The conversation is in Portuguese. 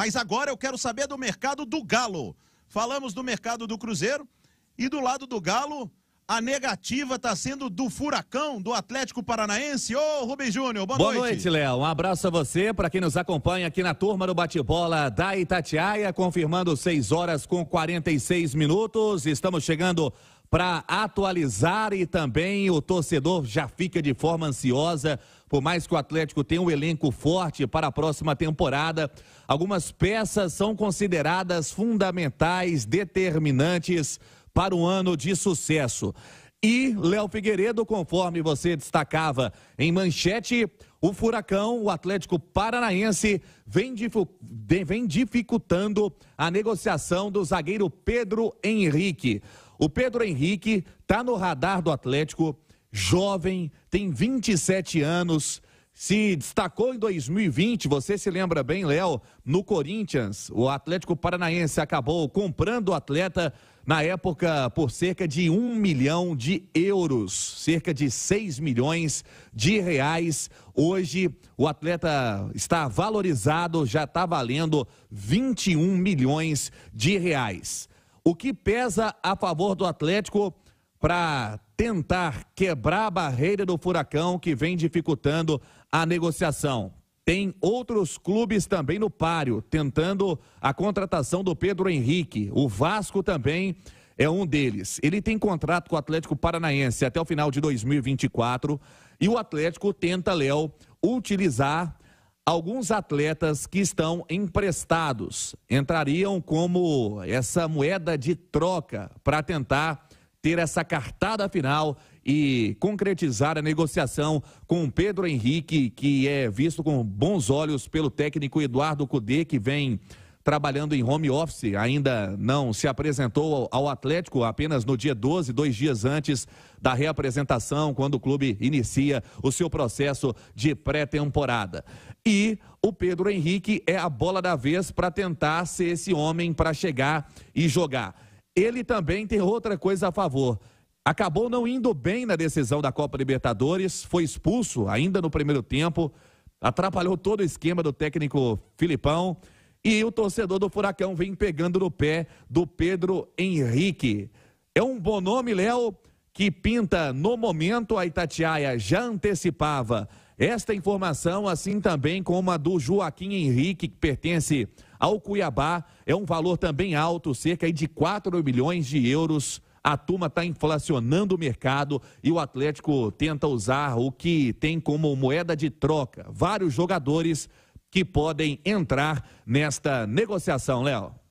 Mas agora eu quero saber do mercado do Galo. Falamos do mercado do Cruzeiro e do lado do Galo, a negativa está sendo do Furacão, do Atlético Paranaense. Ô, Rubens Júnior, boa, boa noite. Boa noite, Léo. Um abraço a você, para quem nos acompanha aqui na turma do bate-bola da Itatiaia, confirmando 6 horas com 46 minutos. Estamos chegando para atualizar e também o torcedor já fica de forma ansiosa por mais que o Atlético tenha um elenco forte para a próxima temporada, algumas peças são consideradas fundamentais, determinantes para um ano de sucesso. E Léo Figueiredo, conforme você destacava em manchete, o Furacão, o Atlético Paranaense, vem, vem, dificultando a negociação do zagueiro Pedro Henrique. O Pedro Henrique está no radar do Atlético, jovem, tem 27 anos, se destacou em 2020, você se lembra bem, Léo, no Corinthians, o Atlético Paranaense acabou comprando o atleta na época por cerca de um milhão de euros, cerca de 6 milhões de reais. Hoje o atleta está valorizado, já está valendo 21 milhões de reais. O que pesa a favor do Atlético para tentar quebrar a barreira do furacão que vem dificultando a negociação. Tem outros clubes também no páreo, tentando a contratação do Pedro Henrique. O Vasco também é um deles. Ele tem contrato com o Atlético Paranaense até o final de 2024 e o Atlético tenta, Léo, utilizar alguns atletas que estão emprestados. Entrariam como essa moeda de troca para tentar ter essa cartada final e concretizar a negociação com Pedro Henrique, que é visto com bons olhos pelo técnico Eduardo Cudê, que vem trabalhando em home office, ainda não se apresentou ao Atlético apenas no dia 12, dois dias antes da reapresentação, quando o clube inicia o seu processo de pré-temporada. E o Pedro Henrique é a bola da vez para tentar ser esse homem para chegar e jogar ele também tem outra coisa a favor. Acabou não indo bem na decisão da Copa Libertadores, foi expulso ainda no primeiro tempo, atrapalhou todo o esquema do técnico Filipão. E o torcedor do Furacão vem pegando no pé do Pedro Henrique. É um bom nome, Léo, que pinta no momento. A Itatiaia já antecipava esta informação, assim também como a do Joaquim Henrique, que pertence ao Cuiabá, é um valor também alto, cerca de 4 milhões de euros. A turma está inflacionando o mercado e o Atlético tenta usar o que tem como moeda de troca. Vários jogadores que podem entrar nesta negociação, Léo.